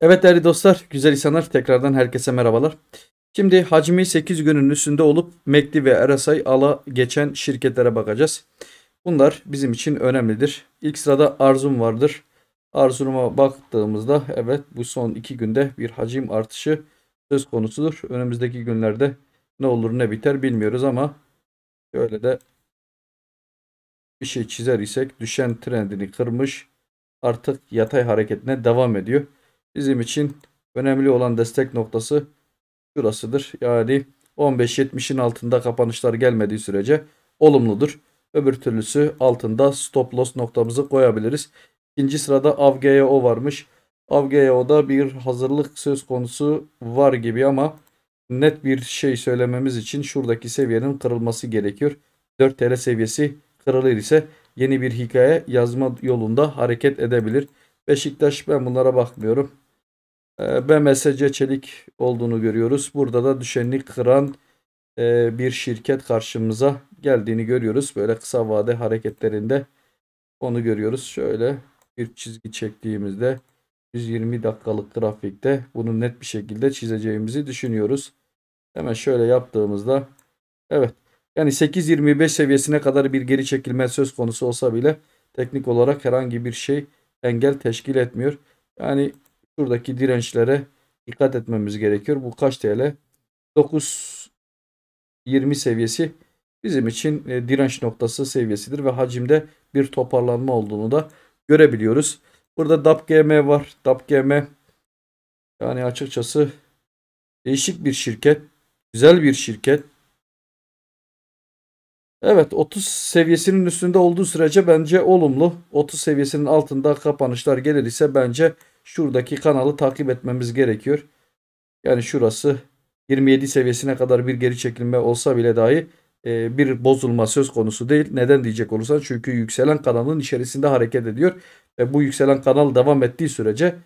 Evet değerli dostlar, güzel insanlar tekrardan herkese merhabalar. Şimdi hacmi 8 günün üstünde olup Mekli ve RSI ala geçen şirketlere bakacağız. Bunlar bizim için önemlidir. İlk sırada Arzum vardır. Arzum'a baktığımızda evet bu son 2 günde bir hacim artışı söz konusudur. Önümüzdeki günlerde ne olur ne biter bilmiyoruz ama şöyle de bir şey çizer isek düşen trendini kırmış artık yatay hareketine devam ediyor bizim için önemli olan destek noktası şurasıdır. Yani 15.70'in altında kapanışlar gelmediği sürece olumludur. Öbür türlüsü altında stop loss noktamızı koyabiliriz. İkinci sırada AVGO varmış. AVGO'da bir hazırlık söz konusu var gibi ama net bir şey söylememiz için şuradaki seviyenin kırılması gerekiyor. 4 TL seviyesi kırılır ise yeni bir hikaye yazma yolunda hareket edebilir. Beşiktaş ben bunlara bakmıyorum. Ee, BMSC Çelik olduğunu görüyoruz. Burada da düşenlik kıran e, bir şirket karşımıza geldiğini görüyoruz. Böyle kısa vade hareketlerinde onu görüyoruz. Şöyle bir çizgi çektiğimizde 120 dakikalık grafikte bunu net bir şekilde çizeceğimizi düşünüyoruz. Hemen şöyle yaptığımızda evet yani 8.25 seviyesine kadar bir geri çekilme söz konusu olsa bile teknik olarak herhangi bir şey engel teşkil etmiyor. Yani Şuradaki dirençlere dikkat etmemiz gerekiyor. Bu kaç TL? 9.20 seviyesi bizim için e, direnç noktası seviyesidir ve hacimde bir toparlanma olduğunu da görebiliyoruz. Burada DAPGM var. DAPGM yani açıkçası değişik bir şirket. Güzel bir şirket. Evet 30 seviyesinin üstünde olduğu sürece bence olumlu. 30 seviyesinin altında kapanışlar gelir ise bence şuradaki kanalı takip etmemiz gerekiyor. Yani şurası 27 seviyesine kadar bir geri çekilme olsa bile dahi e, bir bozulma söz konusu değil. Neden diyecek olursan çünkü yükselen kanalın içerisinde hareket ediyor. Ve bu yükselen kanal devam ettiği sürece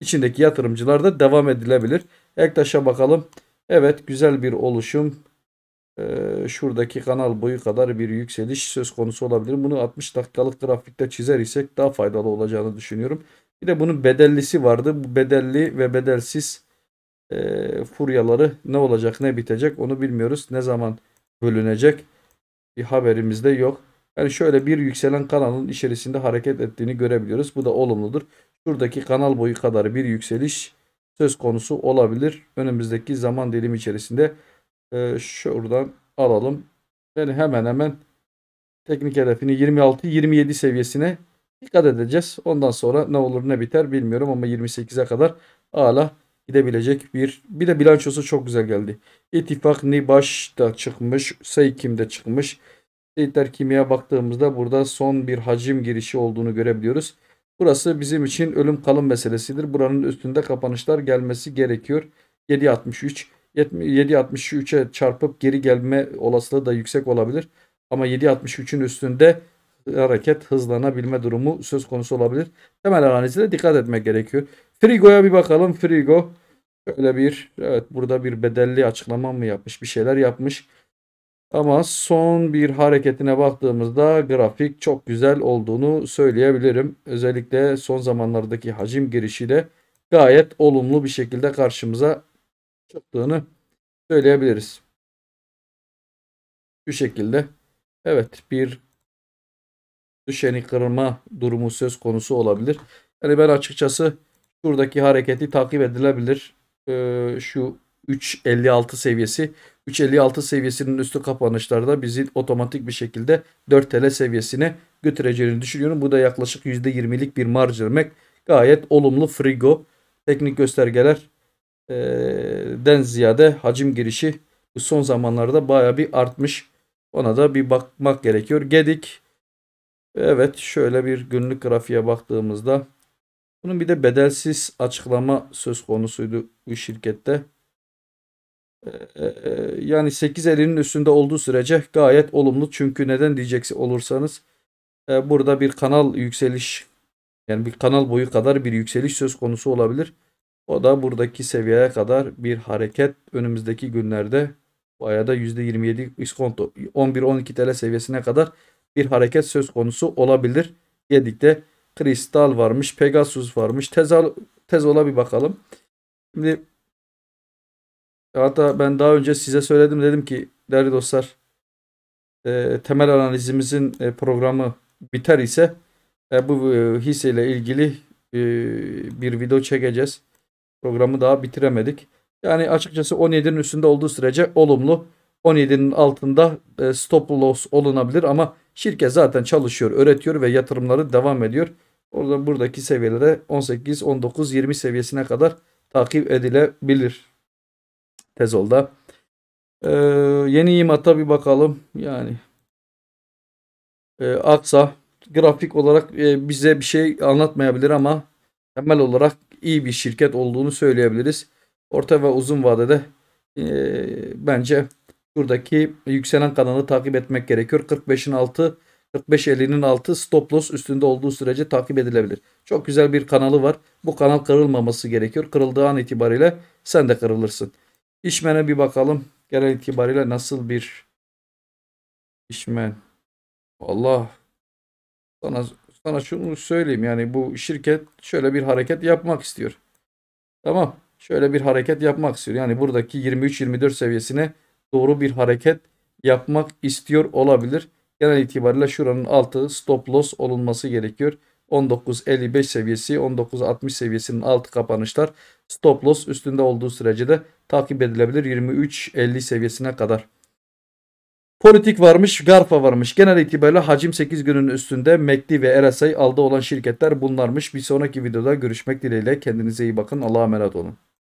içindeki yatırımcılar da devam edilebilir. Ektaş'a bakalım. Evet güzel bir oluşum. Ee, şuradaki kanal boyu kadar bir yükseliş söz konusu olabilir. Bunu 60 dakikalık grafikte çizer isek daha faydalı olacağını düşünüyorum. Bir de bunun bedellisi vardı. Bu bedelli ve bedelsiz e, furyaları ne olacak ne bitecek onu bilmiyoruz. Ne zaman bölünecek bir haberimiz de yok. Yani şöyle bir yükselen kanalın içerisinde hareket ettiğini görebiliyoruz. Bu da olumludur. Şuradaki kanal boyu kadar bir yükseliş söz konusu olabilir. Önümüzdeki zaman dilimi içerisinde e, şuradan alalım. Yani hemen hemen teknik hedefini 26-27 seviyesine dikkat edeceğiz. Ondan sonra ne olur ne biter bilmiyorum ama 28'e kadar hala gidebilecek bir bir de bilançosu çok güzel geldi. İttifak Nibaş da çıkmış, Seykim de çıkmış. Seyitler Kimya baktığımızda burada son bir hacim girişi olduğunu görebiliyoruz. Burası bizim için ölüm kalım meselesidir. Buranın üstünde kapanışlar gelmesi gerekiyor. 7.63 7.63'e çarpıp geri gelme olasılığı da yüksek olabilir. Ama 7.63'ün üstünde hareket hızlanabilme durumu söz konusu olabilir. Temel analizde dikkat etmek gerekiyor. Frigo'ya bir bakalım. Frigo öyle bir evet burada bir bedelli açıklama mı yapmış bir şeyler yapmış. Ama son bir hareketine baktığımızda grafik çok güzel olduğunu söyleyebilirim. Özellikle son zamanlardaki hacim girişiyle gayet olumlu bir şekilde karşımıza çıktığını söyleyebiliriz. Bu şekilde. Evet bir düşeni kırma durumu söz konusu olabilir. Yani ben açıkçası şuradaki hareketi takip edilebilir. Ee, şu 3.56 seviyesi. 3.56 seviyesinin üstü kapanışlarda bizi otomatik bir şekilde 4 TL seviyesine götüreceğini düşünüyorum. Bu da yaklaşık %20'lik bir marj demek. Gayet olumlu frigo teknik göstergeler e, den ziyade hacim girişi bu son zamanlarda baya bir artmış. Ona da bir bakmak gerekiyor. Gedik. Evet şöyle bir günlük grafiğe baktığımızda bunun bir de bedelsiz açıklama söz konusuydu bu şirkette. Yani yani elinin üstünde olduğu sürece gayet olumlu. Çünkü neden diyeceksiniz olursanız burada bir kanal yükseliş yani bir kanal boyu kadar bir yükseliş söz konusu olabilir. O da buradaki seviyeye kadar bir hareket önümüzdeki günlerde bu ayda %27 iskonto 11-12 TL seviyesine kadar bir hareket söz konusu olabilir. Dedik de kristal varmış, Pegasus varmış. Tezal, Tezol'a bir bakalım. Şimdi hatta ben daha önce size söyledim dedim ki değerli dostlar e, temel analizimizin e, programı biter ise e, bu e, hisseyle ilgili e, bir video çekeceğiz. Programı daha bitiremedik. Yani açıkçası 17'nin üstünde olduğu sürece olumlu. 17'nin altında e, stop loss olunabilir ama şirket zaten çalışıyor, öğretiyor ve yatırımları devam ediyor. Orada buradaki seviyelere 18, 19, 20 seviyesine kadar takip edilebilir. Tezol'da. Ee, yeni imata bir bakalım. Yani e, Aksa grafik olarak e, bize bir şey anlatmayabilir ama temel olarak iyi bir şirket olduğunu söyleyebiliriz. Orta ve uzun vadede e, bence buradaki yükselen kanalı takip etmek gerekiyor. 45'in altı 45.50'nin altı stop loss üstünde olduğu sürece takip edilebilir. Çok güzel bir kanalı var. Bu kanal kırılmaması gerekiyor. Kırıldığı an itibariyle sen de kırılırsın. İşmene bir bakalım. Genel itibariyle nasıl bir işmen. Allah sana sana şunu söyleyeyim yani bu şirket şöyle bir hareket yapmak istiyor. Tamam. Şöyle bir hareket yapmak istiyor. Yani buradaki 23-24 seviyesine doğru bir hareket yapmak istiyor olabilir. Genel itibariyle şuranın altı stop loss olunması gerekiyor. 19.55 seviyesi 19.60 seviyesinin altı kapanışlar stop loss üstünde olduğu sürece de takip edilebilir 23.50 seviyesine kadar. Politik varmış, Garfa varmış. Genel itibariyle hacim 8 günün üstünde Mekli ve RSI alda olan şirketler bunlarmış. Bir sonraki videoda görüşmek dileğiyle. Kendinize iyi bakın. Allah'a emanet olun.